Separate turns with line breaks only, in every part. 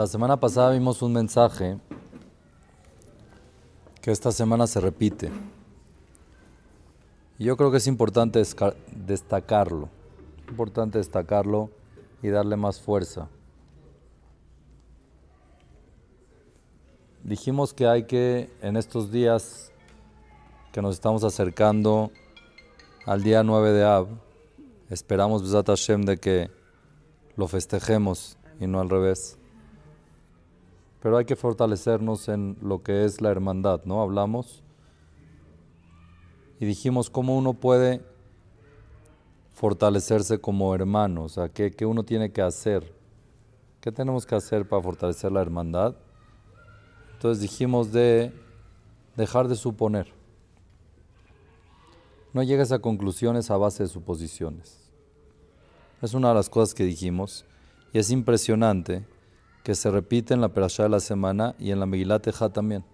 La semana pasada vimos un mensaje que esta semana se repite. yo creo que es importante destacarlo, importante destacarlo y darle más fuerza. Dijimos que hay que en estos días que nos estamos acercando al día 9 de Ab, esperamos Besat Hashem de que lo festejemos y no al revés pero hay que fortalecernos en lo que es la hermandad, ¿no? Hablamos y dijimos cómo uno puede fortalecerse como hermano, o sea, qué, qué uno tiene que hacer, qué tenemos que hacer para fortalecer la hermandad. Entonces dijimos de dejar de suponer. No llegues a conclusiones a base de suposiciones. Es una de las cosas que dijimos y es impresionante que se repite en la perashá de la semana y en la Megilá también.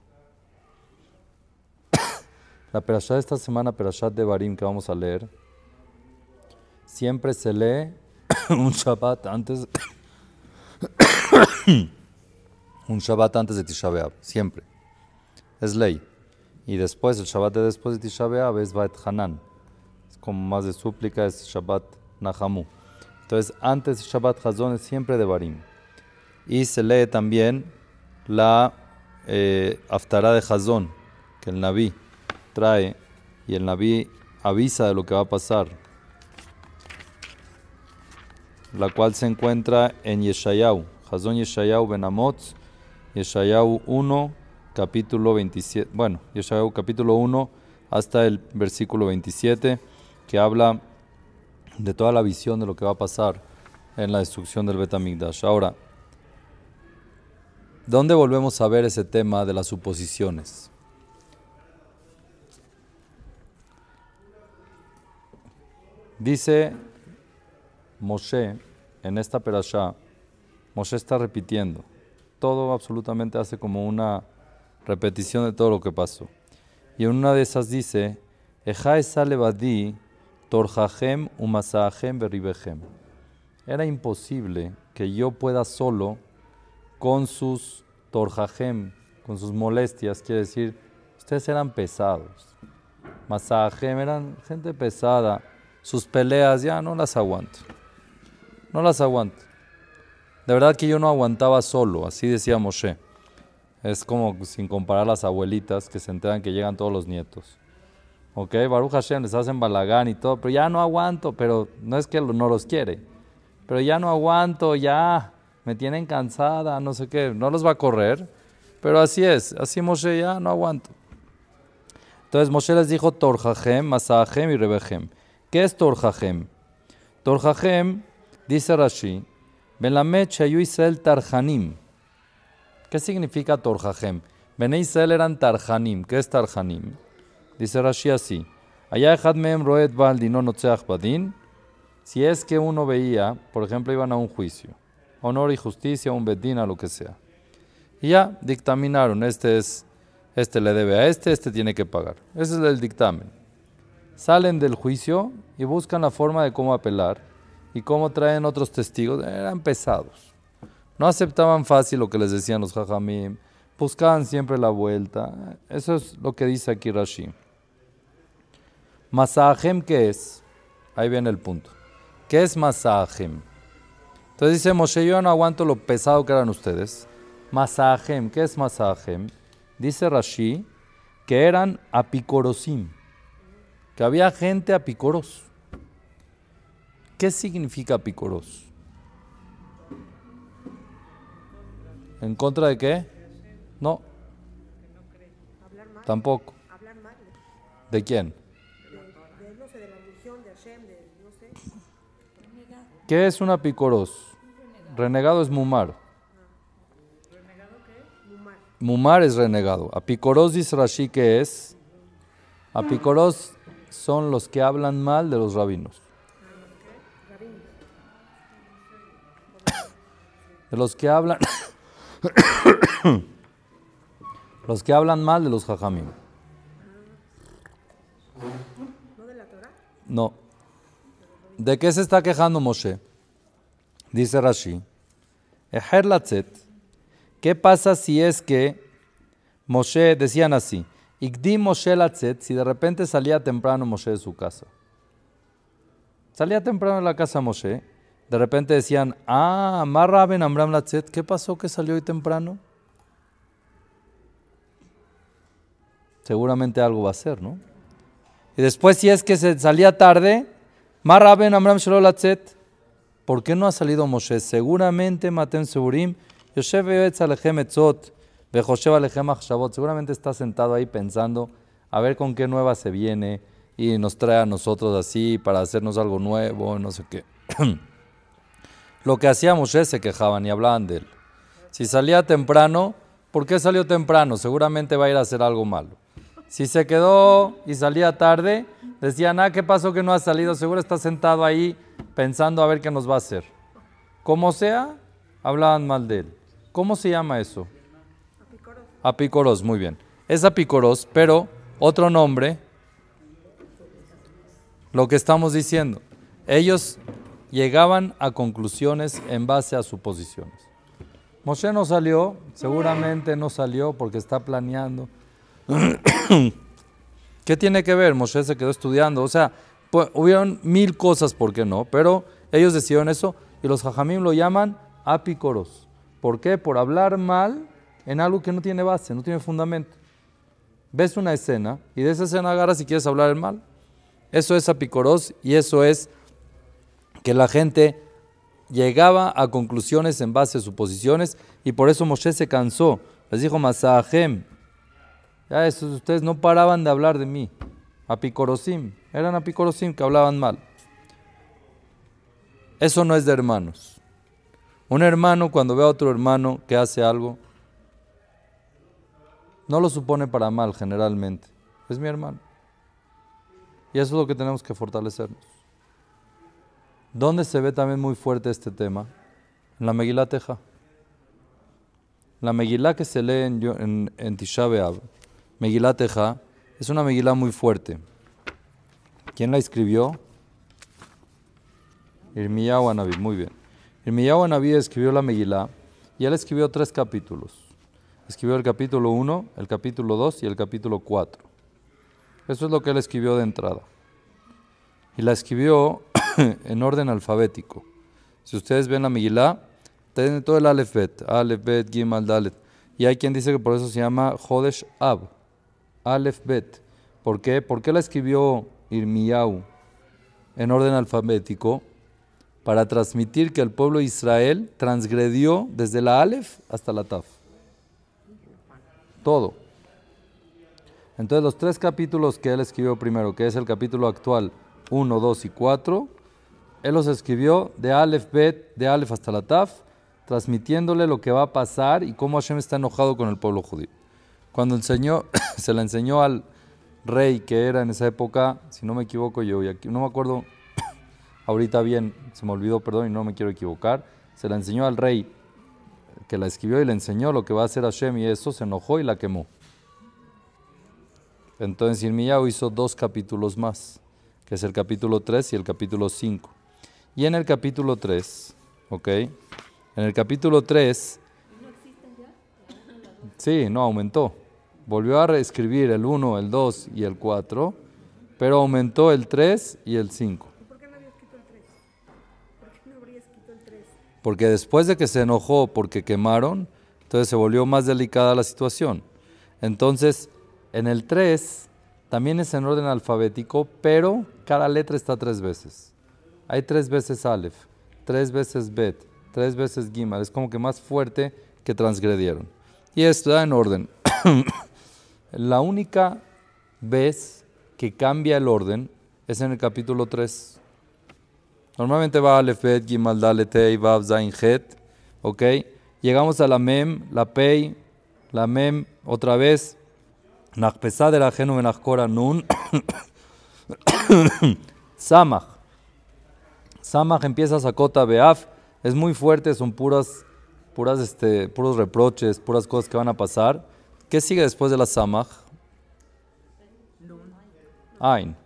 la perashá de esta semana, perashá de Barim, que vamos a leer, siempre se lee un Shabbat antes un Shabbat antes de Tisha siempre. Es ley. Y después, el Shabbat de después de Tisha B'Av es Ba'et Hanan. Es como más de súplica, es Shabbat Nahamu. Entonces, antes Shabbat Hazón es siempre de Barim. Y se lee también la eh, de Hazón, que el Naví trae y el Naví avisa de lo que va a pasar, la cual se encuentra en Yeshayahu, Hazón Yeshayahu Benamot, Yeshayahu 1, capítulo 27, bueno, Yeshayahu capítulo 1 hasta el versículo 27, que habla de toda la visión de lo que va a pasar en la destrucción del Betamigdash. Ahora, ¿Dónde volvemos a ver ese tema de las suposiciones? Dice Moshe en esta perashá, Moshe está repitiendo. Todo absolutamente hace como una repetición de todo lo que pasó. Y en una de esas dice, Era imposible que yo pueda solo con sus torjajem, con sus molestias, quiere decir, ustedes eran pesados. Masajem eran gente pesada. Sus peleas ya no las aguanto. No las aguanto. De verdad que yo no aguantaba solo, así decía Moshe. Es como sin comparar las abuelitas que se enteran que llegan todos los nietos. Ok, Baruch Hashem les hacen balagán y todo, pero ya no aguanto, pero no es que no los quiere. Pero ya no aguanto, ya me tienen cansada, no sé qué, no los va a correr, pero así es, así Moshe ya no aguanto. Entonces Moshe les dijo Torjajem, Masajem y Rebejem. ¿Qué es Torjajem? Torjajem, dice Rashi, ¿Qué significa Torjajem? Ben Israel eran Tarjanim. ¿Qué es Tarjanim? Dice Rashi así. Si es que uno veía, por ejemplo, iban a un juicio honor y justicia, un bedina, lo que sea. Y ya dictaminaron, este es, este le debe a este, este tiene que pagar. Ese es el dictamen. Salen del juicio y buscan la forma de cómo apelar y cómo traen otros testigos. Eran pesados. No aceptaban fácil lo que les decían los jajamim. Buscaban siempre la vuelta. Eso es lo que dice aquí Rashi. Masajem, ¿qué es? Ahí viene el punto. ¿Qué es masajem? Entonces dice Moshe, yo no aguanto lo pesado que eran ustedes. Masahem, ¿qué es Masahem? Dice Rashi que eran apicorosim, que había gente apicoros. ¿Qué significa apicoros? ¿En contra de qué? No.
Tampoco. ¿De quién? No sé.
¿Qué es un apicoros? Renegado es mumar. ¿Renegado Mumar. es renegado. Apicoros dice Rashi que es. Apicoros son los que hablan mal de los rabinos. De los que hablan. los que hablan mal de los jajamim. ¿No de la Torah? No. ¿De qué se está quejando Moshe? Dice Rashi. Ejer ¿Qué pasa si es que Moshe, decían así, Igdi Moshe latzet, si de repente salía temprano Moshe de su casa? Salía temprano de la casa Moshe, de repente decían, ah, Marraben Amram latzet, ¿qué pasó que salió hoy temprano? Seguramente algo va a ser, ¿no? Y después si es que se salía tarde, Marraben Amram ¿por qué no ha salido Moshe? Seguramente Matem Seburim, Yoshev Yoetz Alejem Etzot, Bejoshev Alejem seguramente está sentado ahí pensando a ver con qué nueva se viene y nos trae a nosotros así para hacernos algo nuevo, no sé qué. Lo que hacía Moshe se quejaban y hablaban de él. Si salía temprano, ¿por qué salió temprano? Seguramente va a ir a hacer algo malo. Si se quedó y salía tarde, Decían, ah, ¿qué pasó que no ha salido? Seguro está sentado ahí pensando a ver qué nos va a hacer. Como sea, hablaban mal de él. ¿Cómo se llama eso? Apicoros. Apicoros, muy bien. Es apicoros, pero otro nombre, lo que estamos diciendo. Ellos llegaban a conclusiones en base a suposiciones. Moshe no salió, seguramente no salió porque está planeando. ¿Qué tiene que ver? Moshe se quedó estudiando. O sea, pues, hubieron mil cosas, ¿por qué no? Pero ellos decidieron eso y los jajamim lo llaman apicoros. ¿Por qué? Por hablar mal en algo que no tiene base, no tiene fundamento. Ves una escena y de esa escena agarras si quieres hablar el mal. Eso es apicoros y eso es que la gente llegaba a conclusiones en base a suposiciones y por eso Moshe se cansó. Les dijo, Masahem, ya esos, ustedes no paraban de hablar de mí. a Picorosim, eran a Picorosim que hablaban mal. Eso no es de hermanos. Un hermano cuando ve a otro hermano que hace algo, no lo supone para mal generalmente. Es mi hermano. Y eso es lo que tenemos que fortalecernos. ¿Dónde se ve también muy fuerte este tema? En la Megilá Teja. La Megilá que se lee en, en, en Tisha Megilá Teja, es una Megilá muy fuerte. ¿Quién la escribió? Irmiya muy bien. Irmiya escribió la Megilá y él escribió tres capítulos. Escribió el capítulo 1, el capítulo 2 y el capítulo 4. Eso es lo que él escribió de entrada. Y la escribió en orden alfabético. Si ustedes ven la Megilá, tienen todo el Alefet, Alefet, gimal, Y hay quien dice que por eso se llama Jodesh Ab, Alef Bet. ¿Por qué? ¿Por qué la escribió Irmiyahu en orden alfabético? Para transmitir que el pueblo de Israel transgredió desde la Alef hasta la Taf. Todo. Entonces los tres capítulos que él escribió primero, que es el capítulo actual 1, 2 y 4, él los escribió de Alef Bet, de Alef hasta la Taf, transmitiéndole lo que va a pasar y cómo Hashem está enojado con el pueblo judío. Cuando enseñó se la enseñó al rey que era en esa época, si no me equivoco yo, y aquí, no me acuerdo ahorita bien, se me olvidó, perdón, y no me quiero equivocar, se la enseñó al rey que la escribió y le enseñó lo que va a hacer Hashem y eso se enojó y la quemó. Entonces Irmiyahu hizo dos capítulos más, que es el capítulo 3 y el capítulo 5. Y en el capítulo 3, ¿ok? En el capítulo 3... ¿No existen ya? Sí, no, aumentó. Volvió a reescribir el 1, el 2 y el 4, pero aumentó el 3 y el 5. ¿Por qué no había escrito el 3? ¿Por no habría escrito el 3? Porque después de que se enojó porque quemaron, entonces se volvió más delicada la situación. Entonces, en el 3 también es en orden alfabético, pero cada letra está tres veces. Hay tres veces Aleph, tres veces Bet, tres veces Gimal. Es como que más fuerte que transgredieron. Y esto da en orden. La única vez que cambia el orden es en el capítulo 3. Normalmente va Alef, Bet, Gimal, Dalet, ¿Ok? Llegamos a la Mem, la Pei, la Mem, otra vez. pesad el ajeno menachkora nun. Samach. Samach empieza Beaf. Es muy fuerte, son puras, puras este, puros reproches, puras cosas que van a pasar. ¿Qué sigue después de la Samach? Ain.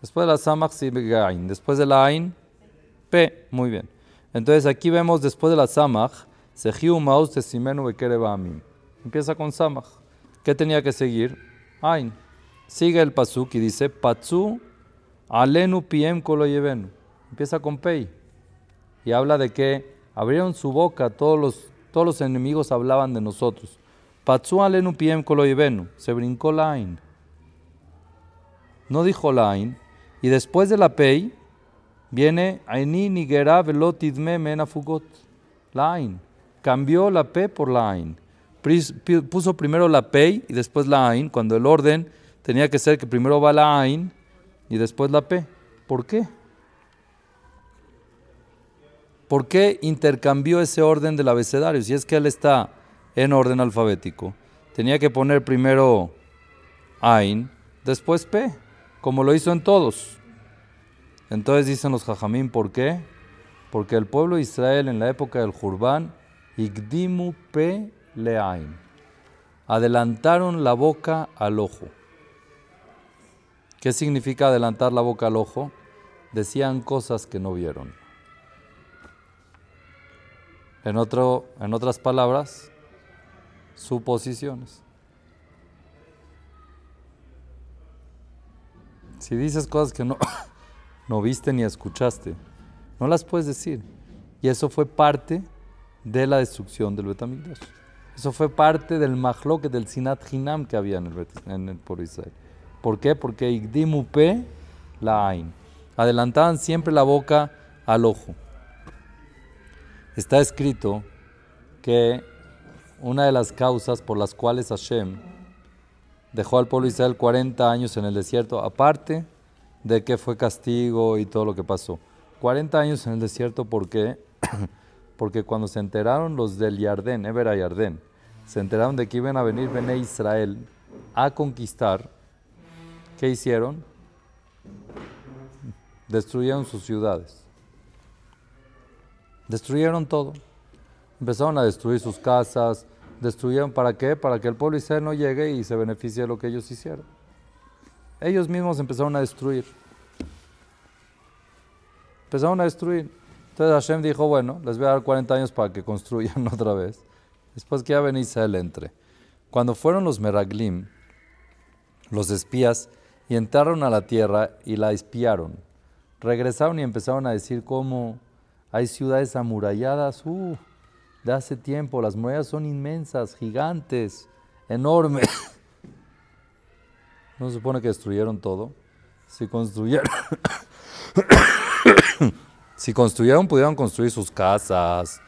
Después de la Samach sigue Ain. Después de la Ain, P. Muy bien. Entonces aquí vemos después de la Samach, Sejiu Maus Tesimenu Bekerebamim. Empieza con Samach. ¿Qué tenía que seguir? Ain. Sigue el Pasuk y dice, Patsu Alenu Piem Koloyevenu. Empieza con Pei. Y habla de que abrieron su boca, todos los, todos los enemigos hablaban de nosotros. Se brincó la No dijo la Y después de la pei, viene aini nigera Cambió la p por la Puso primero la pei y después la cuando el orden tenía que ser que primero va la ain y después la p. ¿Por qué? ¿Por qué intercambió ese orden del abecedario? Si es que él está en orden alfabético. Tenía que poner primero Ain, después P, como lo hizo en todos. Entonces dicen los jajamín, ¿por qué? Porque el pueblo de Israel en la época del Jurbán, Igdimu P AIN, adelantaron la boca al ojo. ¿Qué significa adelantar la boca al ojo? Decían cosas que no vieron. En, otro, en otras palabras, suposiciones. Si dices cosas que no, no viste ni escuchaste, no las puedes decir. Y eso fue parte de la destrucción del Betamigdash. Eso fue parte del mahloque, del sinat Jinam que había en el, en el por Israel. ¿Por qué? Porque igdimupe la Adelantaban siempre la boca al ojo. Está escrito que una de las causas por las cuales Hashem dejó al pueblo de Israel 40 años en el desierto, aparte de que fue castigo y todo lo que pasó. 40 años en el desierto, ¿por qué? Porque cuando se enteraron los del Yardén, y Yardén, se enteraron de que iban a venir Bene Israel a conquistar, ¿qué hicieron? Destruyeron sus ciudades. Destruyeron todo. Empezaron a destruir sus casas, destruyeron. ¿Para qué? Para que el pueblo Israel no llegue y se beneficie de lo que ellos hicieron. Ellos mismos empezaron a destruir. Empezaron a destruir. Entonces Hashem dijo, bueno, les voy a dar 40 años para que construyan otra vez. Después que ya ven Israel entre. Cuando fueron los Meraglim, los espías, y entraron a la tierra y la espiaron, regresaron y empezaron a decir cómo hay ciudades amuralladas. Uh, de hace tiempo. Las murallas son inmensas, gigantes, enormes. ¿No se supone que destruyeron todo? Si construyeron, si construyeron, pudieron construir sus casas.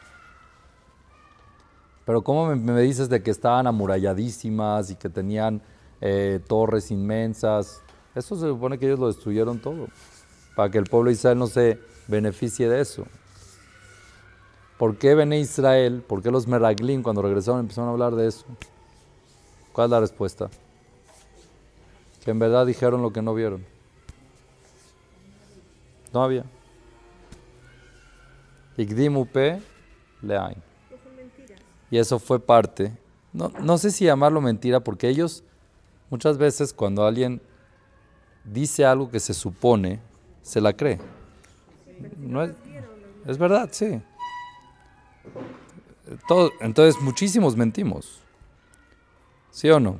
Pero ¿cómo me, dices de que estaban amuralladísimas y que tenían eh, torres inmensas? Eso se supone que ellos lo destruyeron todo, para que el pueblo de Israel no se beneficie de eso. ¿Por qué venía Israel? ¿Por qué los Meraglim cuando regresaron empezaron a hablar de eso? ¿Cuál es la respuesta? Que en verdad dijeron lo que no vieron. No había. Igdimupe leain. Y eso fue parte. No, sé si llamarlo mentira, porque ellos, muchas veces, cuando alguien dice algo que se supone, se la cree. No es verdad, sí entonces, muchísimos mentimos. ¿Sí o no?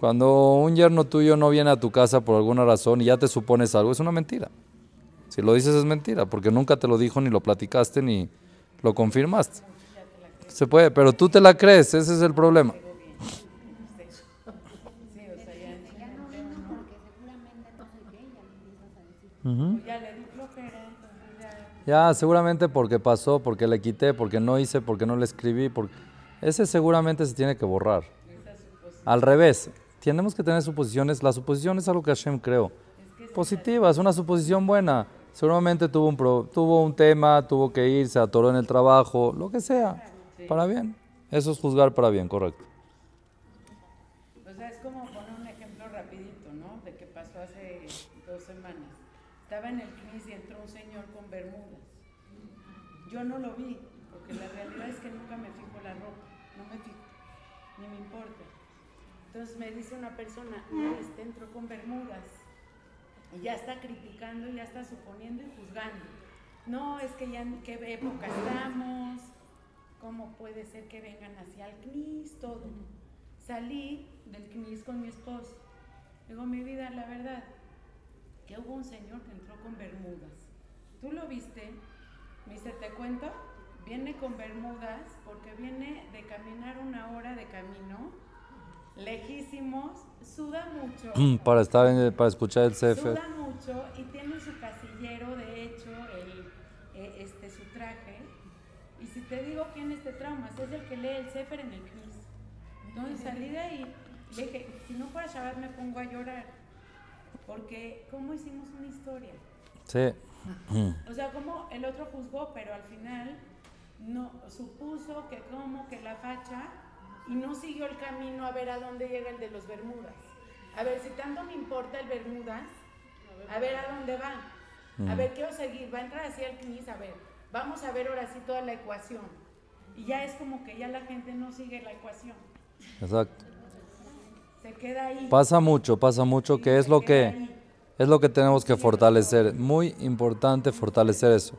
Cuando un yerno tuyo no viene a tu casa por alguna razón y ya te supones algo, es una mentira. Si lo dices es mentira, porque nunca te lo dijo, ni lo platicaste, ni lo confirmaste. Se puede, pero tú te la crees, ese es el problema. Ya, seguramente porque pasó, porque le quité, porque no hice, porque no le escribí. Porque... Ese seguramente se tiene que borrar. Al revés, tenemos que tener suposiciones. La suposición es algo que Hashem creo, Positiva, es una suposición buena. Seguramente tuvo un, tuvo un tema, tuvo que irse, se atoró en el trabajo, lo que sea. Para bien. Eso es juzgar para bien, correcto.
O sea, es como poner un ejemplo rapidito, ¿no? De qué pasó hace dos semanas. Estaba en el CNIS y entró un señor con bermudas. Yo no lo vi, porque la realidad es que nunca me fijo la ropa, no me fijo, ni me importa. Entonces me dice una persona, este entró con bermudas. Y ya está criticando, ya está suponiendo y juzgando. No, es que ya en qué época estamos, cómo puede ser que vengan hacia el CNIS, todo. Salí del CNIS con mi esposo. Digo, mi vida, la verdad, que hubo un señor que entró con bermudas. ¿Tú lo viste? Me dice, ¿te cuento? Viene con bermudas porque viene de caminar una hora de camino, lejísimos, suda mucho. Mm, para,
estar para escuchar el CF. Suda
mucho y tiene su casillero, de hecho, e, este, su traje. Y si te digo quién es este trauma, es el que lee el Sefer en el CRIS. Entonces salí de ahí, dije, si no fuera Shabbat me pongo a llorar. Porque, ¿cómo hicimos una historia? Sí. O sea, como el otro juzgó, pero al final no supuso que como que la facha y no siguió el camino a ver a dónde llega el de los Bermudas. A ver, si tanto me importa el Bermudas, a ver a dónde va. A ver, quiero seguir, va a entrar así el CNIS, a ver, vamos a ver ahora sí toda la ecuación. Y ya es como que ya la gente no sigue la ecuación. Exacto. Pasa
mucho, pasa mucho, que es lo que, es lo que tenemos que fortalecer. Muy importante fortalecer eso.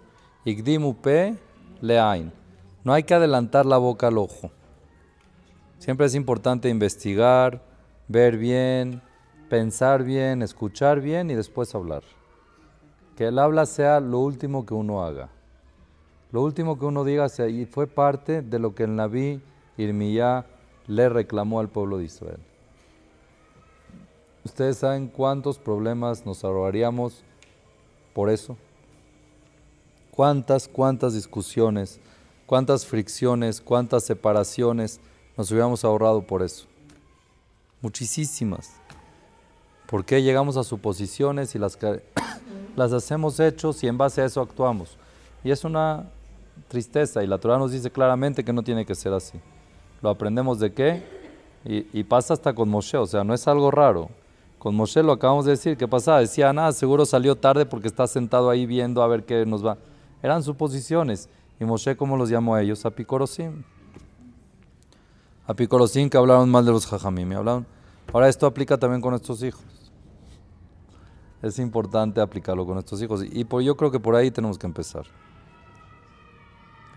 Igdimupe leain. No hay que adelantar la boca al ojo. Siempre es importante investigar, ver bien, pensar bien, escuchar bien y después hablar. Que el habla sea lo último que uno haga. Lo último que uno diga y fue parte de lo que el Naví Irmiyá le reclamó al pueblo de Israel. ¿Ustedes saben cuántos problemas nos ahorraríamos por eso? ¿Cuántas, cuántas discusiones, cuántas fricciones, cuántas separaciones nos hubiéramos ahorrado por eso? Muchísimas. ¿Por qué llegamos a suposiciones y las, las hacemos hechos y en base a eso actuamos? Y es una tristeza y la Torah nos dice claramente que no tiene que ser así. ¿Lo aprendemos de qué? Y, y pasa hasta con Moshe, o sea, no es algo raro. Con Moshe lo acabamos de decir, ¿qué pasaba? Decía, nada, seguro salió tarde porque está sentado ahí viendo a ver qué nos va. Eran suposiciones. ¿Y Moshe cómo los llamó a ellos? A Picorosim. A Picorosim que hablaron mal de los Me Hablaron. Ahora esto aplica también con estos hijos. Es importante aplicarlo con estos hijos. Y yo creo que por ahí tenemos que empezar.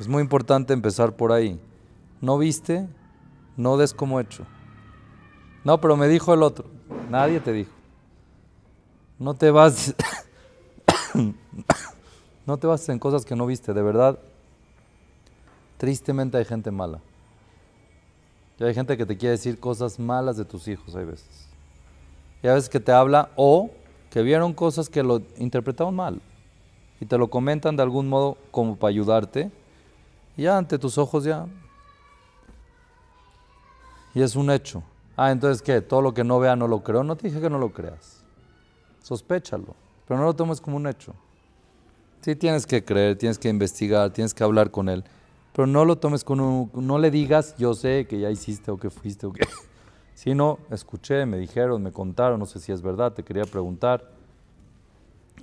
Es muy importante empezar por ahí. No viste, no des como hecho. No, pero me dijo el otro. Nadie te dijo. No te vas, no te vas en cosas que no viste. De verdad, tristemente hay gente mala. Y hay gente que te quiere decir cosas malas de tus hijos, hay veces. Y a veces que te habla o que vieron cosas que lo interpretaron mal. Y te lo comentan de algún modo como para ayudarte. Y ya ante tus ojos ya. Y es un hecho. Ah, entonces ¿qué? Todo lo que no vea no lo creo. No te dije que no lo creas. Sospéchalo, pero no lo tomes como un hecho. Sí tienes que creer, tienes que investigar, tienes que hablar con él, pero no lo tomes como un, no le digas yo sé que ya hiciste o que fuiste o que... Si no, escuché, me dijeron, me contaron, no sé si es verdad, te quería preguntar.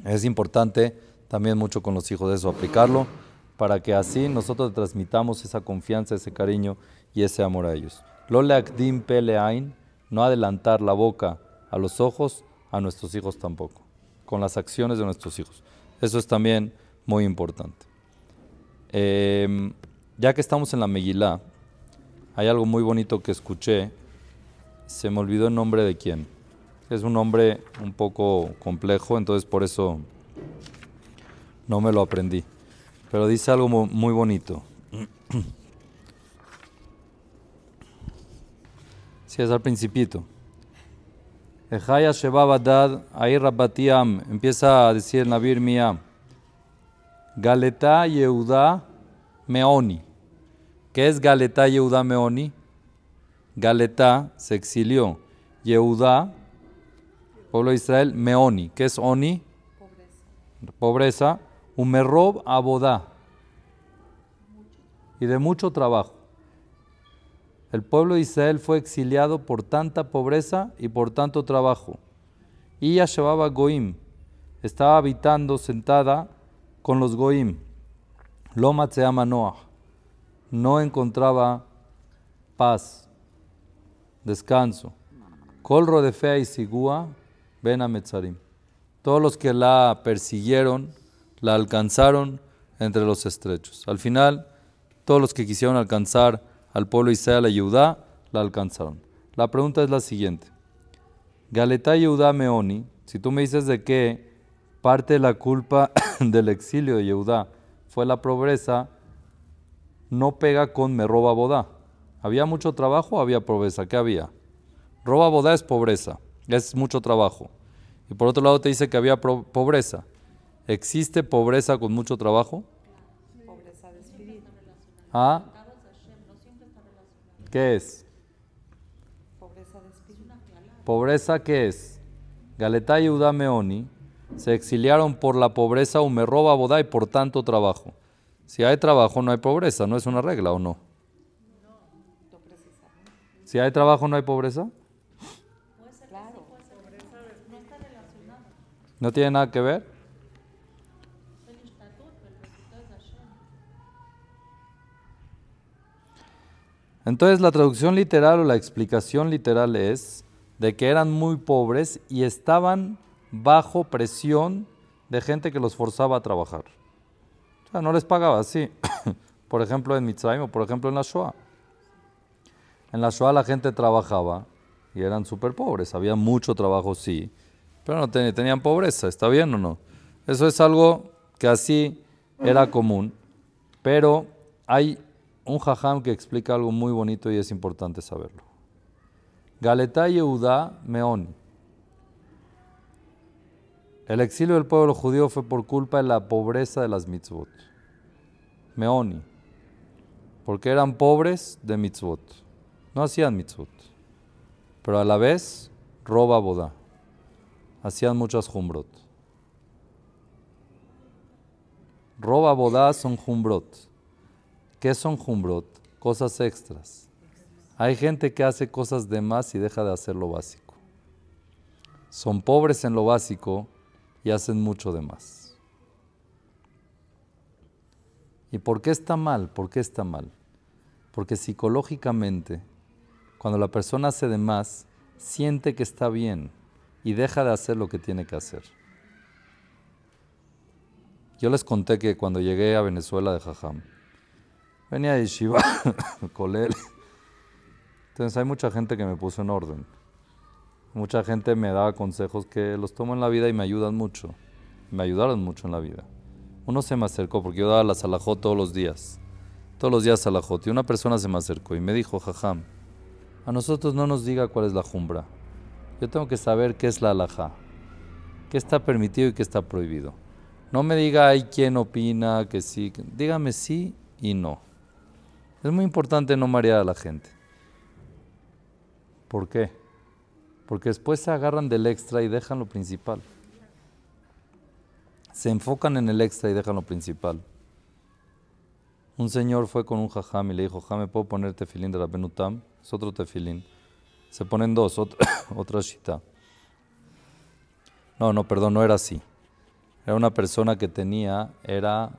Es importante también mucho con los hijos de eso, aplicarlo para que así nosotros transmitamos esa confianza, ese cariño y ese amor a ellos. Lola Peleain, no adelantar la boca a los ojos, a nuestros hijos tampoco, con las acciones de nuestros hijos. Eso es también muy importante. Em, ya que estamos en la Megilá, hay algo muy bonito que escuché. Se me olvidó el nombre de quién. Es un nombre un poco complejo, entonces por eso no me lo aprendí. Pero dice algo muy bonito. es al principito. Ejaya Shebabadad, ahí empieza a decir Nabir Miam. Galeta Yehuda Meoni. ¿Qué es Galeta Yehuda Meoni? Galeta se exilió. Yehuda, pueblo de Israel, Meoni. ¿Qué es Oni? Pobreza. Pobreza. Humerob Abodá. Y de mucho trabajo. El pueblo de Israel fue exiliado por tanta pobreza y por tanto trabajo. Y ella llevaba Goim, estaba habitando sentada con los Goim. Loma se llama Noah. No encontraba paz, descanso. Colro de fe y sigua ven a Metzarim. Todos los que la persiguieron, la alcanzaron entre los estrechos. Al final, todos los que quisieron alcanzar al pueblo de Israel a Yehudá, la alcanzaron. La pregunta es la siguiente. Galeta Yehudá Meoni, si tú me dices de qué parte de la culpa del exilio de Yehudá fue la pobreza, no pega con me roba boda. ¿Había mucho trabajo había pobreza? ¿Qué había? Roba boda es pobreza, es mucho trabajo. Y por otro lado te dice que había pobreza. ¿Existe pobreza con mucho trabajo? Pobreza ah, ¿Qué es? Pobreza que qué es? Galeta y Udameoni se exiliaron por la pobreza, o me roba roba y por tanto trabajo. Si hay trabajo, no hay pobreza, ¿no es una regla o no? Si hay trabajo, no hay pobreza. ¿No tiene nada que ver? Entonces la traducción literal o la explicación literal es de que eran muy pobres y estaban bajo presión de gente que los forzaba a trabajar. O sea, no les pagaba sí. por ejemplo, en Mitzrayim o por ejemplo en la Shoah. En la Shoah la gente trabajaba y eran súper pobres. Había mucho trabajo, sí, pero no tenían pobreza. ¿Está bien o no? Eso es algo que así era común. Pero hay un jajam que explica algo muy bonito y es importante saberlo. Galetá Yehudá Meoni. El exilio del pueblo judío fue por culpa de la pobreza de las mitzvot. Meoni. Porque eran pobres de mitzvot. No hacían mitzvot. Pero a la vez, roba boda. Hacían muchas jumbrot. Roba boda son jumbrot. ¿Qué son jumbrot? Cosas extras. Hay gente que hace cosas de más y deja de hacer lo básico. Son pobres en lo básico y hacen mucho de más. ¿Y por qué está mal? ¿Por qué está mal? Porque psicológicamente, cuando la persona hace de más, siente que está bien y deja de hacer lo que tiene que hacer. Yo les conté que cuando llegué a Venezuela de Jajam, Venía de Shiva, Colel. Entonces hay mucha gente que me puso en orden. Mucha gente me daba consejos que los tomo en la vida y me ayudan mucho. Me ayudaron mucho en la vida. Uno se me acercó porque yo daba la salajó todos los días. Todos los días salajó. Y una persona se me acercó y me dijo, jajam, a nosotros no nos diga cuál es la jumbra. Yo tengo que saber qué es la alajá. Qué está permitido y qué está prohibido. No me diga, hay quien opina que sí. Dígame sí y no. Es muy importante no marear a la gente. ¿Por qué? Porque después se agarran del extra y dejan lo principal. Se enfocan en el extra y dejan lo principal. Un señor fue con un jajam y le dijo, ¿Me puedo poner tefilín de la Benutam? Es otro tefilín. Se ponen dos, otra shita. No, no, perdón, no era así. Era una persona que tenía, era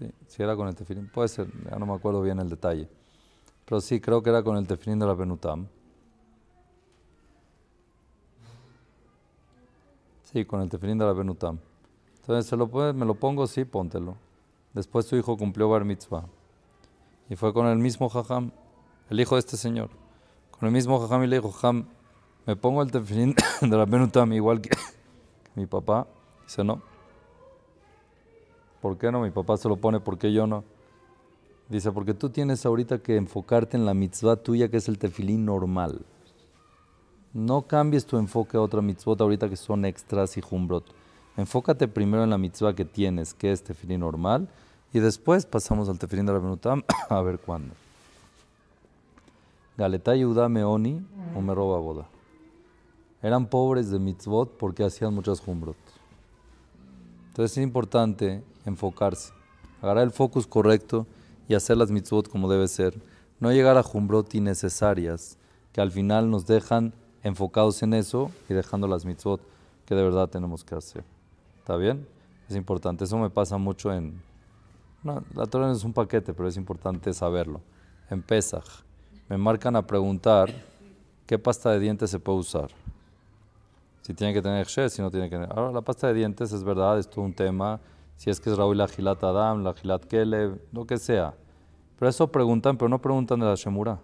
¿sí? Si era con el tefilín, puede ser, ya no me acuerdo bien el detalle. Pero sí, creo que era con el tefilín de la Benutam. Sí, con el tefilín de la Benutam. Entonces, ¿se lo puede, ¿me lo pongo? Sí, póntelo. Después su hijo cumplió bar mitzvah. Y fue con el mismo jajam, el hijo de este señor. Con el mismo jajam y le dijo, jajam, me pongo el tefilín de la Benutam igual que mi papá. Dice, no. ¿Por qué no? Mi papá se lo pone, ¿por qué yo no? Dice, porque tú tienes ahorita que enfocarte en la mitzvah tuya, que es el tefilín normal. No cambies tu enfoque a otra mitzvah ahorita que son extras y jumbrot. Enfócate primero en la mitzvah que tienes, que es tefilín normal, y después pasamos al tefilín de la Benutam a ver cuándo. Galeta o me roba Boda. Eran pobres de mitzvot porque hacían muchas jumbrot. Entonces es importante enfocarse, agarrar el focus correcto y hacer las mitzvot como debe ser. No llegar a jumbrot innecesarias que al final nos dejan enfocados en eso y dejando las mitzvot que de verdad tenemos que hacer. ¿Está bien? Es importante. Eso me pasa mucho en... No, la no es un paquete, pero es importante saberlo. En Pesach me marcan a preguntar qué pasta de dientes se puede usar. Si tiene que tener she, si no tiene que tener... Ahora, la pasta de dientes es verdad, es todo un tema si es que es Raúl la Gilat Adam, la Gilat Keleb, lo que sea. Pero eso preguntan, pero no preguntan de la Shemura.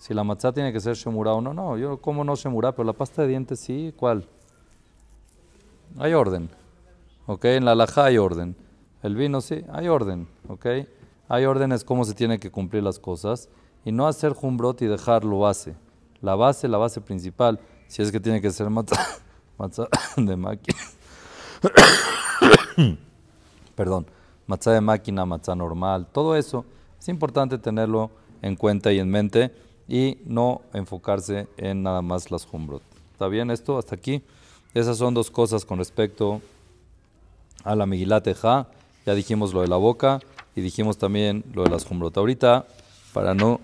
Si la matzá tiene que ser Shemura o no, no, yo como no Shemura, pero la pasta de dientes sí, ¿cuál? Hay orden, ¿ok? En la laja hay orden. El vino sí, hay orden, ¿ok? Hay órdenes cómo se tienen que cumplir las cosas y no hacer jumbrot y dejarlo base. La base, la base principal, si es que tiene que ser matzá, de máquina. Perdón, matzá de máquina, matzá normal, todo eso es importante tenerlo en cuenta y en mente y no enfocarse en nada más las jumbrot. ¿Está bien esto hasta aquí? Esas son dos cosas con respecto a la migilateja. Ya dijimos lo de la boca y dijimos también lo de las jumbrot. Ahorita, para no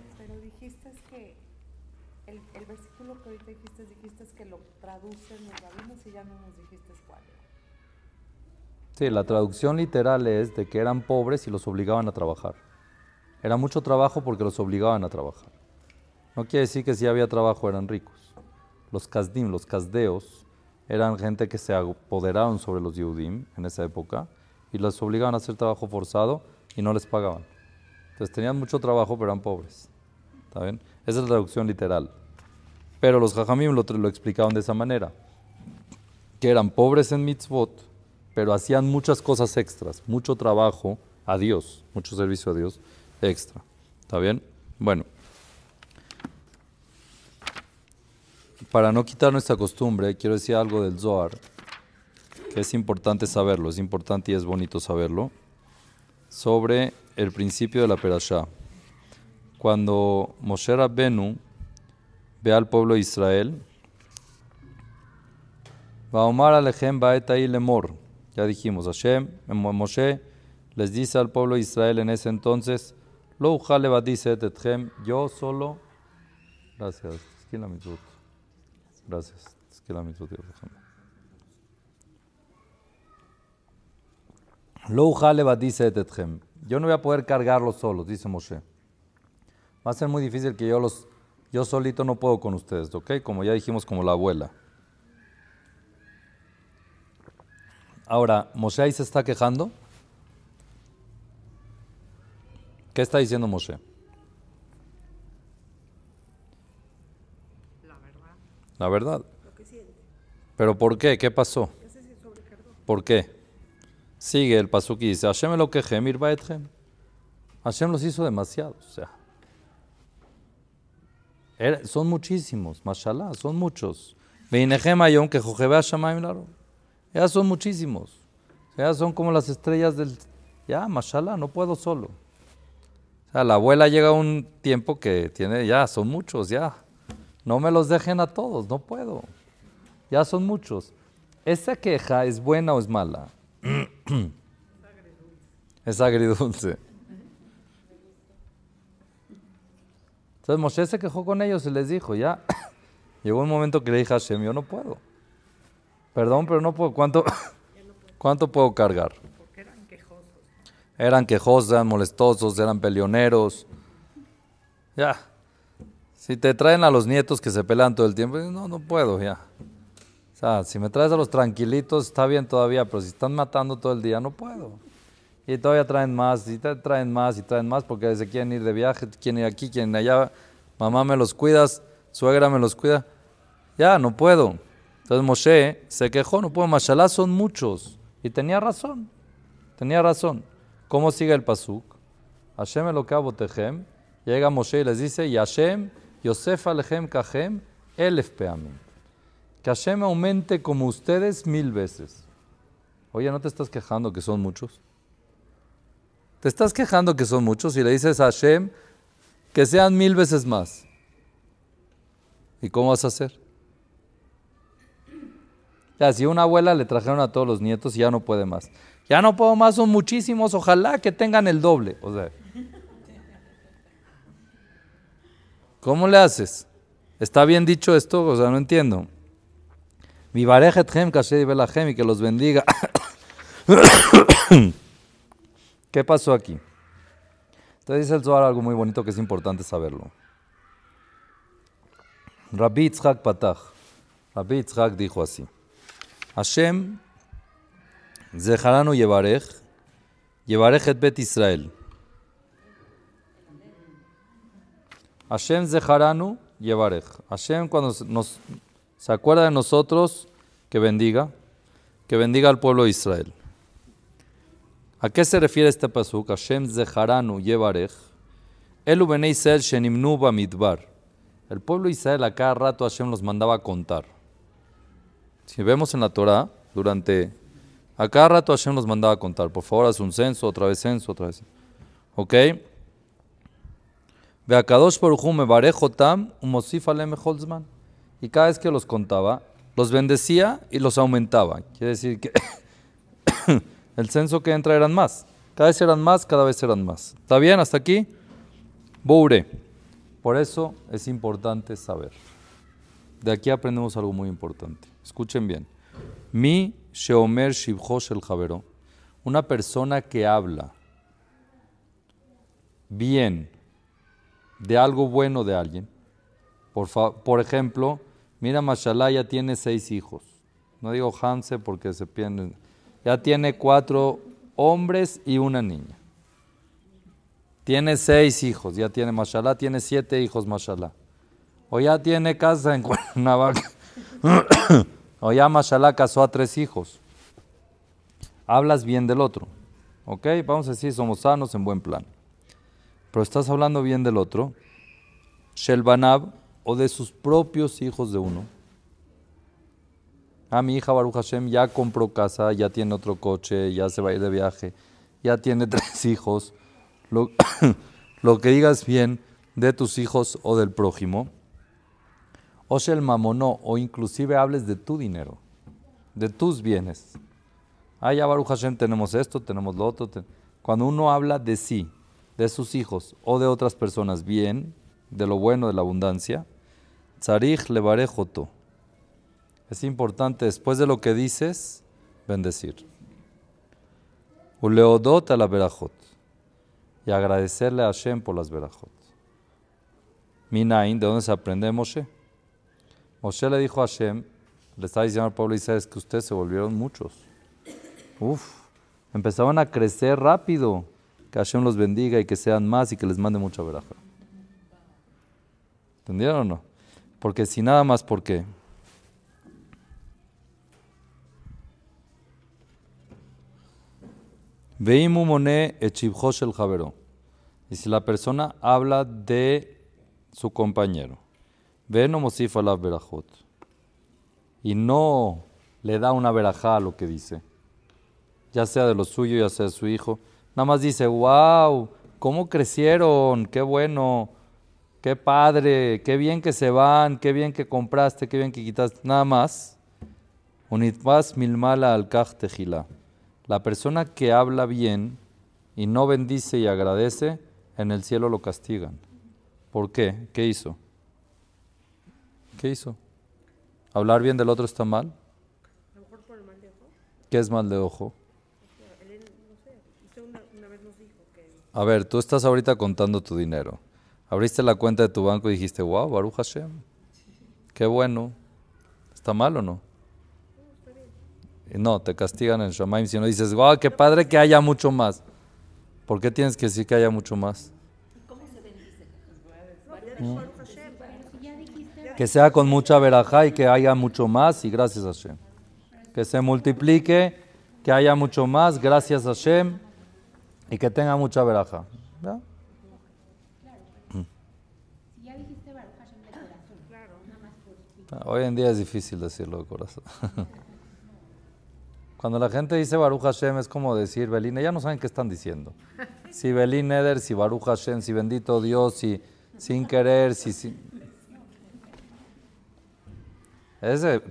Sí, este, la traducción literal es de que eran pobres y los obligaban a trabajar. Era mucho trabajo porque los obligaban a trabajar. No quiere decir que si había trabajo eran ricos. Los kasdim, los casdeos, eran gente que se apoderaron sobre los yudim en esa época y los obligaban a hacer trabajo forzado y no les pagaban. Entonces tenían mucho trabajo pero eran pobres. ¿Está Esa es la traducción literal. Pero los jajamim lo, lo explicaban de esa manera. Que eran pobres en mitzvot pero hacían muchas cosas extras, mucho trabajo a Dios, mucho servicio a Dios extra. ¿Está bien? Bueno, para no quitar nuestra costumbre, quiero decir algo del Zohar, que es importante saberlo, es importante y es bonito saberlo, sobre el principio de la Perashá. Cuando Moshe Rabbenu ve al pueblo de Israel, va va Alejem y Lemor, ya dijimos, Hashem, Moshe les dice al pueblo de Israel en ese entonces, Lo yo solo. Gracias. Gracias. Lo Yo no voy a poder cargarlos solos, dice Moshe. Va a ser muy difícil que yo los, yo solito no puedo con ustedes, ¿ok? Como ya dijimos, como la abuela. Ahora, Moshe ahí se está quejando. ¿Qué está diciendo Moshe? La verdad. La verdad. ¿Pero por qué? ¿Qué pasó? ¿Por qué? Sigue el paso que dice, Hashem lo que Hashem los hizo demasiado. O sea, son muchísimos, mashallah, son muchos. que ya son muchísimos. Ya son como las estrellas del... Ya, mashallah, no puedo solo. O sea, la abuela llega a un tiempo que tiene, ya, son muchos, ya. No me los dejen a todos, no puedo. Ya son muchos. ¿Esa queja es buena o es mala? es agridulce. Entonces Moshe se quejó con ellos y les dijo, ya, llegó un momento que le dije a Hashem, yo no puedo. Perdón, pero no puedo. ¿Cuánto, ¿cuánto puedo cargar? Porque eran quejosos. Eran quejosos, eran molestosos, eran peleoneros. Ya. Si te traen a los nietos que se pelean todo el tiempo, no, no puedo ya. O sea, si me traes a los tranquilitos, está bien todavía, pero si están matando todo el día, no puedo. Y todavía traen más, y te traen más, y traen más, porque se quieren ir de viaje, quieren ir aquí, quieren ir allá. Mamá me los cuidas, suegra me los cuida. Ya, no puedo. Entonces Moshe se quejó, no puedo, mashalá, son muchos. Y tenía razón, tenía razón. ¿Cómo sigue el pasuk? Hashem elokabo tejem, llega Moshe y les dice, Yashem, Yosef alejem kajem, elef peamin. Que Hashem aumente como ustedes mil veces. Oye, ¿no te estás quejando que son muchos? Te estás quejando que son muchos y le dices a Hashem que sean mil veces más. ¿Y cómo vas a hacer? Ya, si una abuela le trajeron a todos los nietos y ya no puede más. Ya no puedo más, son muchísimos, ojalá que tengan el doble. O sea, ¿cómo le haces? ¿Está bien dicho esto? O sea, no entiendo. Mi y que los bendiga. ¿Qué pasó aquí? Entonces dice el Zohar algo muy bonito que es importante saberlo. Rabbi Itzhak Patach. Rabbi dijo así. Hashem, Zeharanu Yevarech, Yevarech et Bet Israel. Hashem Zeharanu Yevarech. Hashem cuando nos, se acuerda de nosotros, que bendiga, que bendiga al pueblo de Israel. ¿A qué se refiere este pasuk? Hashem Zeharanu Elu El Israel Shenimnu Bamidbar. El pueblo de Israel a cada rato Hashem los mandaba a contar. Si vemos en la Torah, durante. A cada rato Hashem nos mandaba a contar. Por favor, haz un censo, otra vez censo, otra vez. ¿Ok? Beakadosh me barejotam, Y cada vez que los contaba, los bendecía y los aumentaba. Quiere decir que el censo que entra eran más. Cada vez eran más, cada vez eran más. ¿Está bien hasta aquí? Boure. Por eso es importante saber. De aquí aprendemos algo muy importante. Escuchen bien. Mi Sheomer Shibhosh el Javero. Una persona que habla bien de algo bueno de alguien. Por, por ejemplo, mira, Mashallah ya tiene seis hijos. No digo Hanse porque se pierden. Ya tiene cuatro hombres y una niña. Tiene seis hijos, ya tiene Mashallah, tiene siete hijos Mashallah. O ya tiene casa en Cuernavaca. Oya Mashallah casó a tres hijos. Hablas bien del otro. ¿Ok? Vamos a decir, somos sanos en buen plan. Pero estás hablando bien del otro. Shelbanab o de sus propios hijos de uno. Ah, mi hija Baruch Hashem ya compró casa, ya tiene otro coche, ya se va a ir de viaje, ya tiene tres hijos. lo que digas bien de tus hijos o del prójimo o el mamonó, o inclusive hables de tu dinero, de tus bienes. Ah, ya Baruch Hashem tenemos esto, tenemos lo otro. Cuando uno habla de sí, de sus hijos o de otras personas, bien, de lo bueno, de la abundancia, tzarich levarejoto. Es importante, después de lo que dices, bendecir. Uleodot a la verajot. Y agradecerle a Hashem por las berajot. Minain, ¿de dónde se aprende Moshe? Moshe le dijo a Hashem, le estaba diciendo al Pablo Israel, que ustedes se volvieron muchos. Uf, empezaban a crecer rápido. Que Hashem los bendiga y que sean más y que les mande mucha veraja. ¿Entendieron o no? Porque si nada más, ¿por qué? Veimu moné el javero. Y si la persona habla de su compañero. Veno mosif berajot. Y no le da una verajá a lo que dice. Ya sea de lo suyo, ya sea de su hijo. Nada más dice, wow, cómo crecieron, qué bueno, qué padre, qué bien que se van, qué bien que compraste, qué bien que quitaste. Nada más. mil milmala al tejila. La persona que habla bien y no bendice y agradece, en el cielo lo castigan. ¿Por qué? ¿Qué hizo? ¿Qué hizo? ¿Hablar bien del otro está mal? ¿Qué es mal de ojo? A ver, tú estás ahorita contando tu dinero. Abriste la cuenta de tu banco y dijiste, wow, Baruch Hashem, qué bueno. ¿Está mal o no? No, te castigan en Shamaim si no dices, wow, qué padre que haya mucho más. ¿Por qué tienes que decir que haya mucho más? ¿Cómo se bendice? Que sea con mucha veraja y que haya mucho más y gracias a Shem. Que se multiplique, que haya mucho más, gracias a Shem. y que tenga mucha verajá. ¿Ya? Mm. Hoy en día es difícil decirlo de corazón. Cuando la gente dice Baruch Hashem es como decir Belín, ya no saben qué están diciendo. Si Belín Eder, si Baruch Hashem, si bendito Dios, si sin querer, si, si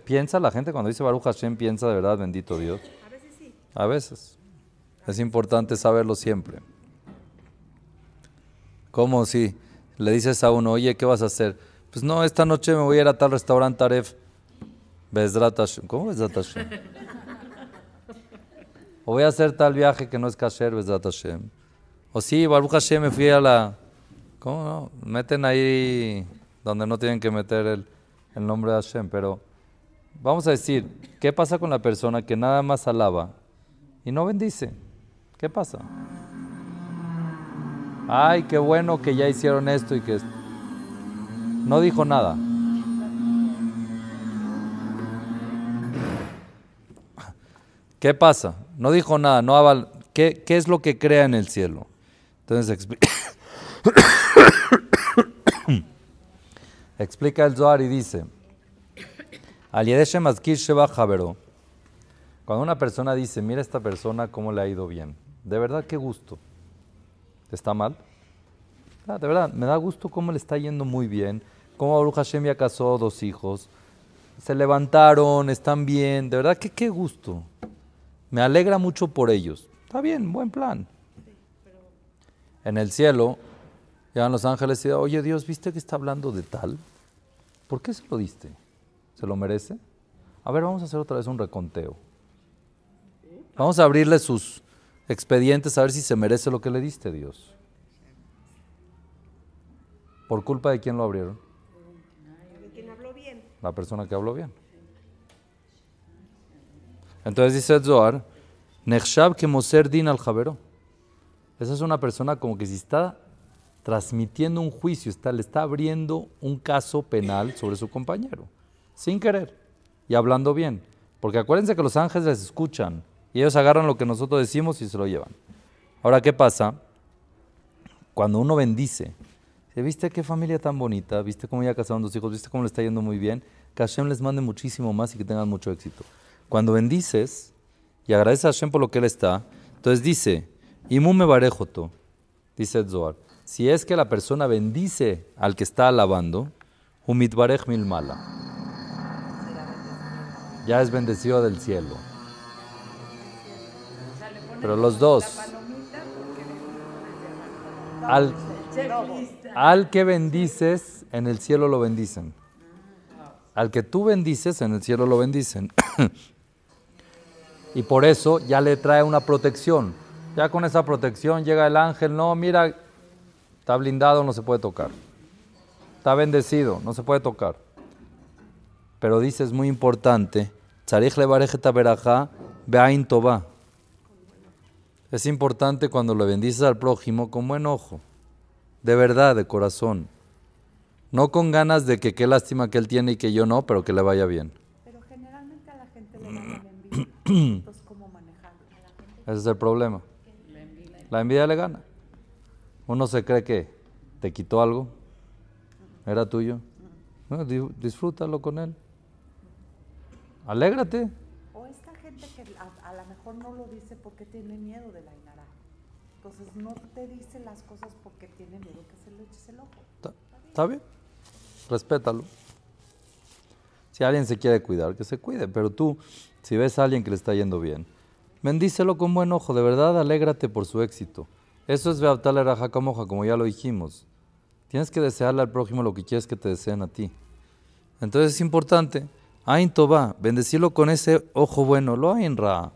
piensa la gente cuando dice Baruch Hashem, piensa de verdad, bendito Dios. A veces sí. A veces. Es importante saberlo siempre. Como si le dices a uno, oye, ¿qué vas a hacer? Pues no, esta noche me voy a ir a tal restaurante Taref. ¿Cómo es? Hashem? O voy a hacer tal viaje que no es casher. Besratashem Hashem. O sí, Baruch Hashem me fui a la... ¿Cómo no? Meten ahí donde no tienen que meter el el nombre de Hashem, pero vamos a decir, ¿qué pasa con la persona que nada más alaba y no bendice? ¿Qué pasa? Ay, qué bueno que ya hicieron esto y que no dijo nada. ¿Qué pasa? No dijo nada, no ¿Qué, ¿Qué es lo que crea en el cielo? Entonces, Explica el Zohar y dice, cuando una persona dice, mira esta persona cómo le ha ido bien, de verdad qué gusto, ¿está mal? Ah, de verdad, me da gusto cómo le está yendo muy bien, cómo abu Hashem ya casó dos hijos, se levantaron, están bien, de verdad que qué gusto. Me alegra mucho por ellos. Está bien, buen plan. En el cielo, Llegan los ángeles y oye Dios, ¿viste que está hablando de tal? ¿Por qué se lo diste? ¿Se lo merece? A ver, vamos a hacer otra vez un reconteo. Vamos a abrirle sus expedientes a ver si se merece lo que le diste Dios. ¿Por culpa de quién lo abrieron? habló bien? La persona que habló bien. Entonces dice Zohar, que Moser din al Javero. Esa es una persona como que si está transmitiendo un juicio, está, le está abriendo un caso penal sobre su compañero, sin querer y hablando bien. Porque acuérdense que los ángeles les escuchan y ellos agarran lo que nosotros decimos y se lo llevan. Ahora, ¿qué pasa? Cuando uno bendice, ¿viste qué familia tan bonita? ¿Viste cómo ya casaron dos hijos? ¿Viste cómo le está yendo muy bien? Que Hashem les mande muchísimo más y que tengan mucho éxito. Cuando bendices y agradeces a Hashem por lo que Él está, entonces dice, Imum me barejoto, dice Zohar, si es que la persona bendice al que está alabando, mil mala, ya es bendecido del cielo. Pero los dos, al, al que bendices, en el cielo lo bendicen. Al que tú bendices, en el cielo lo bendicen. y por eso ya le trae una protección. Ya con esa protección llega el ángel, no, mira, Está blindado, no se puede tocar. Está bendecido, no se puede tocar. Pero dice, es muy importante, es importante cuando le bendices al prójimo con buen ojo, de verdad, de corazón. No con ganas de que qué lástima que él tiene y que yo no, pero que le vaya bien. Pero generalmente a la
gente le envidia.
Pues, Ese es el problema. La envidia le gana uno se cree que te quitó algo, era tuyo. disfrútalo con él. Alégrate. O esta
gente que a, lo mejor no lo dice porque tiene miedo de la inara. Entonces no te dice las cosas porque tiene miedo que se le eches el ojo. ¿Está,
¿Está bien? Respétalo. Si alguien se quiere cuidar, que se cuide. Pero tú, si ves a alguien que le está yendo bien, bendícelo con buen ojo. De verdad, alégrate por su éxito. Eso es la Raja como ya lo dijimos. Tienes que desearle al prójimo lo que quieres que te deseen a ti. Entonces es importante, Ain Tobá, bendecirlo con ese ojo bueno, lo Ain Ra,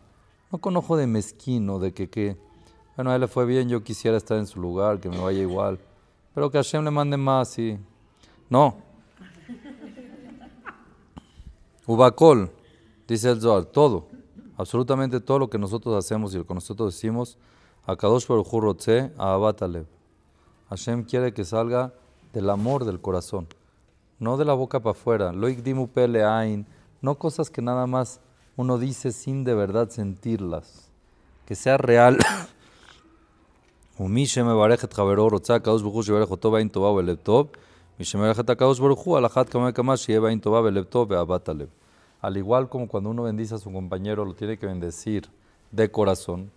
no con ojo de mezquino, de que, que, bueno, a él le fue bien, yo quisiera estar en su lugar, que me vaya igual, pero que Hashem le mande más y... No. Ubacol, dice el Zohar, todo, absolutamente todo lo que nosotros hacemos y lo que nosotros decimos, Akadosh Baruj Rotze Abatalev. Hashem quiere que salga del amor del corazón, no de la boca para afuera. Loik dimu ain, no cosas que nada más uno dice sin de verdad sentirlas. Que sea real. ומי שמברך את חברו רוצה הקדוש ברוך הוא שיברך אותו בעין טובה ובלב טוב, מי שמברך את הקדוש ברוך הוא על אחת כמה וכמה שיהיה בעין טובה ובלב טוב ואהבת Al igual como cuando uno bendice a su compañero, lo tiene que bendecir de corazón,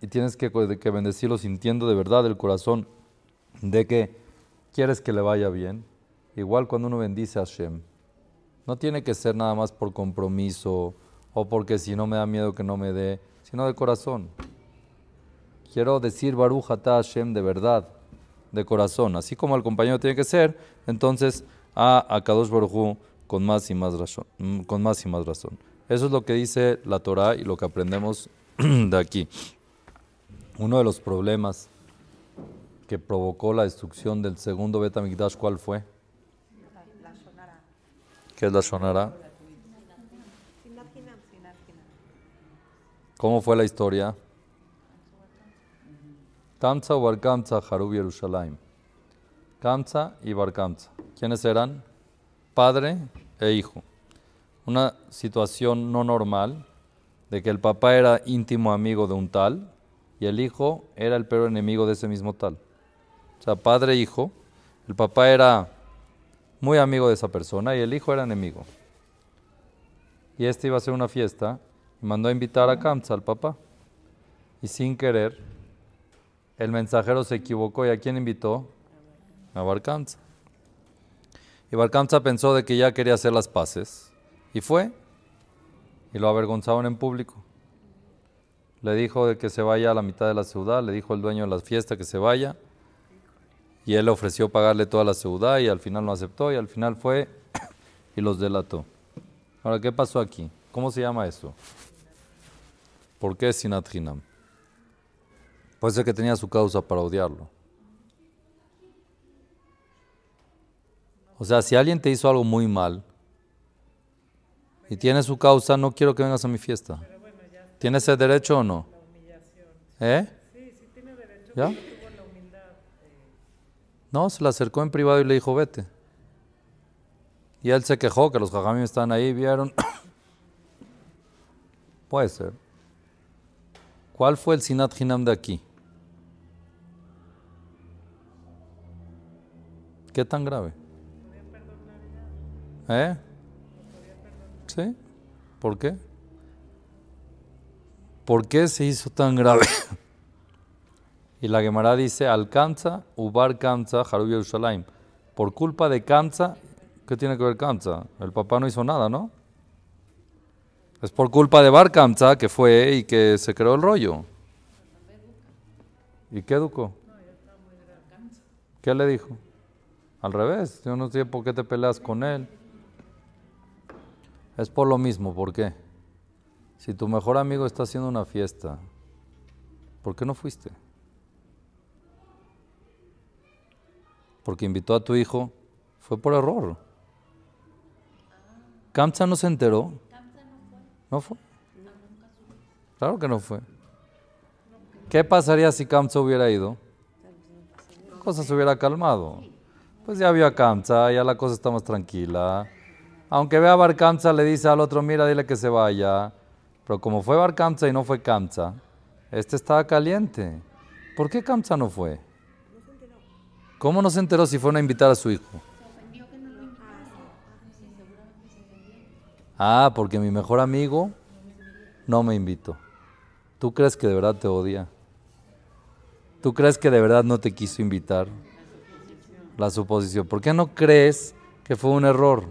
y tienes que, bendecirlo sintiendo de verdad el corazón de que quieres que le vaya bien. Igual cuando uno bendice a Hashem, no tiene que ser nada más por compromiso o porque si no me da miedo que no me dé, sino de corazón. Quiero decir Baruch a Hashem de verdad, de corazón. Así como el compañero tiene que ser, entonces a, Kadosh Baruchu con más y más razón. Mm, con más y más razón. Eso es lo que dice la Torah y lo que aprendemos de aquí. Uno de los problemas que provocó la destrucción del segundo Betamigdash, ¿cuál fue? La, ¿Qué es la Shonara? ¿Cómo fue la historia? Kamsa o Barkamsa, Harub Yerushalayim. y Barkamsa. ¿Quiénes eran? Padre e hijo. Una situación no normal de que el papá era íntimo amigo de un tal y el hijo era el peor enemigo de ese mismo tal. O sea, padre e hijo, el papá era muy amigo de esa persona y el hijo era enemigo. Y este iba a hacer una fiesta y mandó a invitar a Kamsa, al papá. Y sin querer, el mensajero se equivocó y a quién invitó? A Barkamsa. Y Barkamsa pensó de que ya quería hacer las paces y fue y lo avergonzaron en público. Le dijo que se vaya a la mitad de la ciudad, le dijo el dueño de la fiesta que se vaya. Y él le ofreció pagarle toda la ciudad y al final no aceptó y al final fue y los delató. Ahora, ¿qué pasó aquí? ¿Cómo se llama esto? ¿Por qué Sinatrinam? Puede ser que tenía su causa para odiarlo. O sea, si alguien te hizo algo muy mal y tiene su causa, no quiero que vengas a mi fiesta. ¿Tiene ese derecho o no? ¿Eh? Sí, sí tiene derecho. ¿Ya? Eh. No, se la acercó en privado y le dijo, vete. Y él se quejó que los jajamim están ahí, vieron. Puede ser. ¿Cuál fue el Sinat Hinam de aquí? ¿Qué tan grave? ¿Eh? ¿Sí? ¿Por qué? ¿por qué se hizo tan grave? y la Gemara dice, alcanza, ubar canza, Harub Por culpa de canza, ¿qué tiene que ver canza? El papá no hizo nada, ¿no? Es por culpa de Bar que fue y que se creó el rollo. ¿Y qué educó? ¿Qué le dijo? Al revés, yo no sé por qué te peleas con él. Es por lo mismo, ¿por qué? Si tu mejor amigo está haciendo una fiesta, ¿por qué no fuiste? Porque invitó a tu hijo, fue por error. Kamsa no se enteró. ¿No fue? Claro que no fue. ¿Qué pasaría si Kamsa hubiera ido? La cosa se hubiera calmado. Pues ya vio a Kamsa, ya la cosa está más tranquila. Aunque vea a Bar Kamsa, le dice al otro, mira, dile que se vaya. Pero como fue Bar y no fue Kamsa, este estaba caliente. ¿Por qué Kamsa no fue? ¿Cómo no se enteró si fueron a invitar a su hijo? Ah, porque mi mejor amigo no me invitó. ¿Tú crees que de verdad te odia? ¿Tú crees que de verdad no te quiso invitar? La suposición. ¿Por qué no crees que fue un error?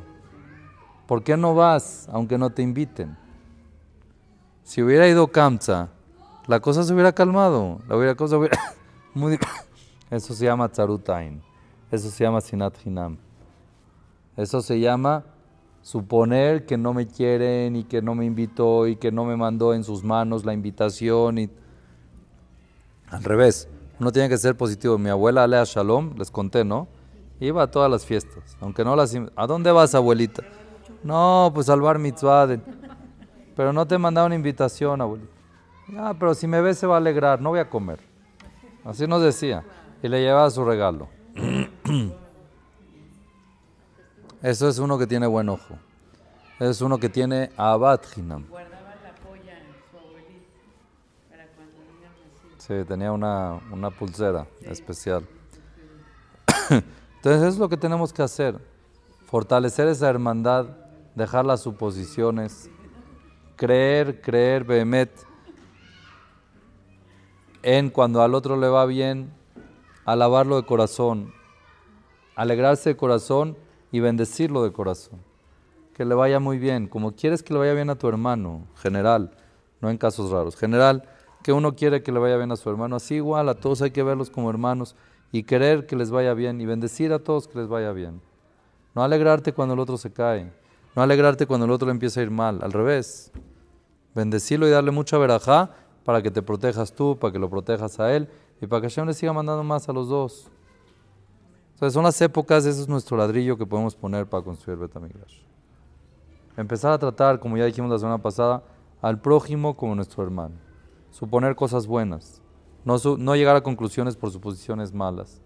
¿Por qué no vas aunque no te inviten? Si hubiera ido Kamsa, la cosa se hubiera calmado. La hubiera, cosa hubiera Eso se llama Tzarutain. Eso se llama Sinat Hinam. Eso se llama suponer que no me quieren y que no me invitó y que no me mandó en sus manos la invitación. Y... Al revés, uno tiene que ser positivo. Mi abuela Alea Shalom, les conté, ¿no? Iba a todas las fiestas, aunque no las... ¿A dónde vas, abuelita? No, pues al bar mitzvah pero no te una invitación, abuelita. Ah, pero si me ves se va a alegrar, no voy a comer. Así nos decía. Y le llevaba su regalo. Eso es uno que tiene buen ojo. es uno que tiene abad hinam. Sí, tenía una, una pulsera especial. Entonces es lo que tenemos que hacer, fortalecer esa hermandad, dejar las suposiciones, creer, creer, Behemet, en cuando al otro le va bien, alabarlo de corazón, alegrarse de corazón y bendecirlo de corazón. Que le vaya muy bien, como quieres que le vaya bien a tu hermano, general, no en casos raros, general, que uno quiere que le vaya bien a su hermano, así igual a todos hay que verlos como hermanos y querer que les vaya bien y bendecir a todos que les vaya bien. No alegrarte cuando el otro se cae no alegrarte cuando el otro le empieza a ir mal, al revés. Bendecirlo y darle mucha verajá para que te protejas tú, para que lo protejas a él y para que Hashem le siga mandando más a los dos. Entonces son las épocas, ese es nuestro ladrillo que podemos poner para construir Migra. Empezar a tratar, como ya dijimos la semana pasada, al prójimo como nuestro hermano. Suponer cosas buenas. No, no llegar a conclusiones por suposiciones malas.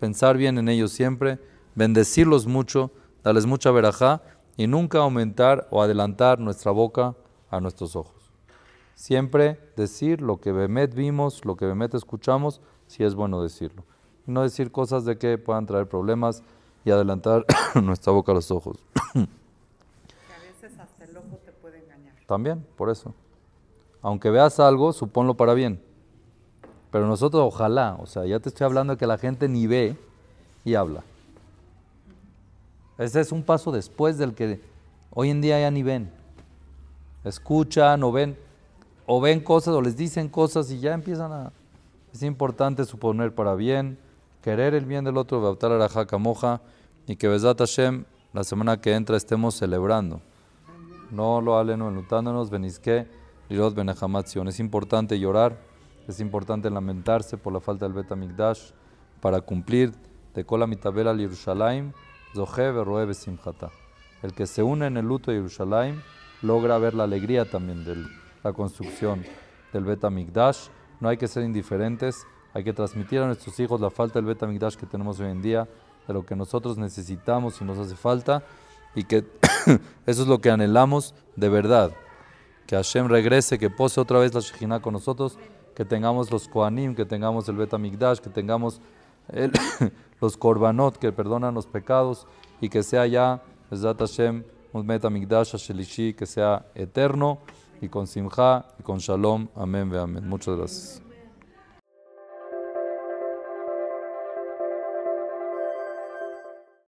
Pensar bien en ellos siempre, bendecirlos mucho, darles mucha verajá y nunca aumentar o adelantar nuestra boca a nuestros ojos. Siempre decir lo que Bemet vimos, lo que Bemet escuchamos, si es bueno decirlo. no decir cosas de que puedan traer problemas y adelantar nuestra boca a los ojos. a veces hasta el ojo te puede engañar. También, por eso. Aunque veas algo, suponlo para bien. Pero nosotros ojalá, o sea, ya te estoy hablando de que la gente ni ve y habla. Ese es un paso después del que hoy en día ya ni ven. Escuchan o ven, o ven cosas o les dicen cosas y ya empiezan a... Es importante suponer para bien, querer el bien del otro, va a la moja y que la semana que entra estemos celebrando. No lo halen no enlutándonos, benizque, lirot Es importante llorar, es importante lamentarse por la falta del migdash para cumplir de Kola mitabela al el que se une en el luto de Jerusalén logra ver la alegría también de la construcción del Betamigdash. No hay que ser indiferentes, hay que transmitir a nuestros hijos la falta del Betamigdash que tenemos hoy en día, de lo que nosotros necesitamos y nos hace falta, y que eso es lo que anhelamos de verdad. Que Hashem regrese, que pose otra vez la Shekhinah con nosotros, que tengamos los Koanim, que tengamos el Betamigdash, que tengamos el, los korbanot que perdonan los pecados y que sea ya, Hashem, un que sea eterno y con simja y con shalom. Amén, ve amén. Muchas gracias.